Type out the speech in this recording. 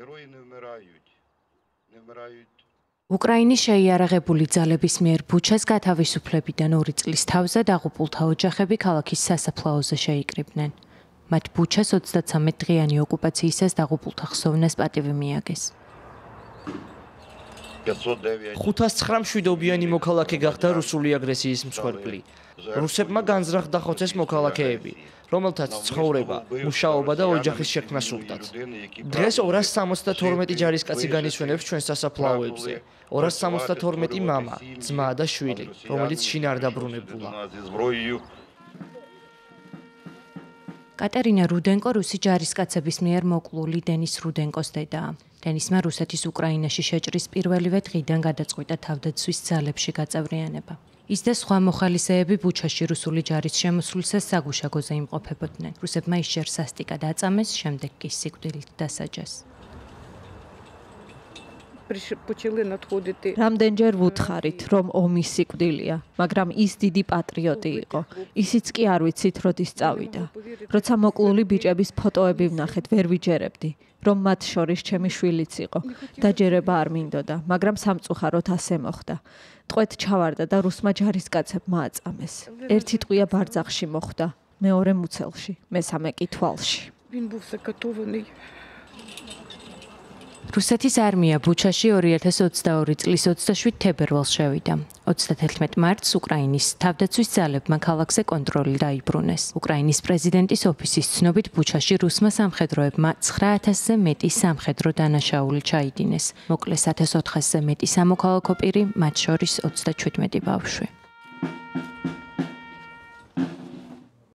ეროინ უმრაიუთ ნემრაიუთ უკრაინის შეიარაღებული ძალების მიერ ბუჩას გათავისუფლებიდან 2 წლის თავზე დაღუპულთა ოჯახები ქალაქის სასაფლაოზე შეიკრიბნენ მათ ბუჩას 33 დღიანი ოკუპაციისას დაღუპულთა ხსოვნას პატივი მიაგეს ხუთასცხრამშვიდობიანი მოქალაქე გახდა რუსული აგრესიის მსხვერპლი რუსებმა განზრახდა ხოცეს მოქალაქეები რომელთაც ცხოვრება მუშაობა და ოჯახის შექმნა სურდათ დღეს 272 ჯარისკაცი განისვენებს ჩვენ სასაფლაოებზე 272 მამა ძმა და შვილი რომელიც შინ არ დაბრუნებულა კატერინა რუდენკო რუსი ჯარისკაცების მიერ მოკლული დენის რუდენკოს დედაა დენისმა რუსეთის უკრაინაში შეჭრის პირველივე დღიდან გადაწყვიტა თავდაცვის ძალებში გაწევრიანება. ის და სხვა მოხალისეები ბუჩაში რუსული ჯარის შემოსულზე საგუშაგოზე იმყოფებოდნენ. რუსებმა ის შერსასტიკა დაწამეს, შემდეგ კი სიკვდილით დასაჯეს. ბუჩილი ნათხუდიტი. რამდენჯერ ვუთხარით, რომ ომი სიკვდილია, მაგრამ ის დიდი პატრიოტი იყო. ისიც კი არ ვიცით, როდის წავიდა. როცა მოკლული ბიჭების ფოტოები ვნახეთ, ვერ ვიჯერებდი, რომ მათ შორის ჩემი შვილიც იყო. დაჯერება არ მინდოდა, მაგრამ სამწუხაროდ ასე მოხდა. ტყვეთ ჩავარდა და რუსმა ჯარისკაცებმა აწამეს. ერთი ტყვია ბარძახში მოხდა, მეორე მუცელში, მესამე კი თვალში. ვინ ბუსა კატოვნი? რუსეთის არმია ბუჩაში 2022 წლის 27 თებერვალს შევიდა. 31 მარტს უკრაინის თავდაცვის ძალებმა ქალაქზე კონტროლი დაიბრუნეს. უკრაინის პრეზიდენტის ოფისის ცნობით ბუჩაში რუსმა სამხედროებმა 9000-ზე მეტი სამხედრო დანაშაული ჩაიდინეს. მოკლეს 1400-ზე მეტი სამოქალაქო პირი, მათ შორის 37 ბავშვი.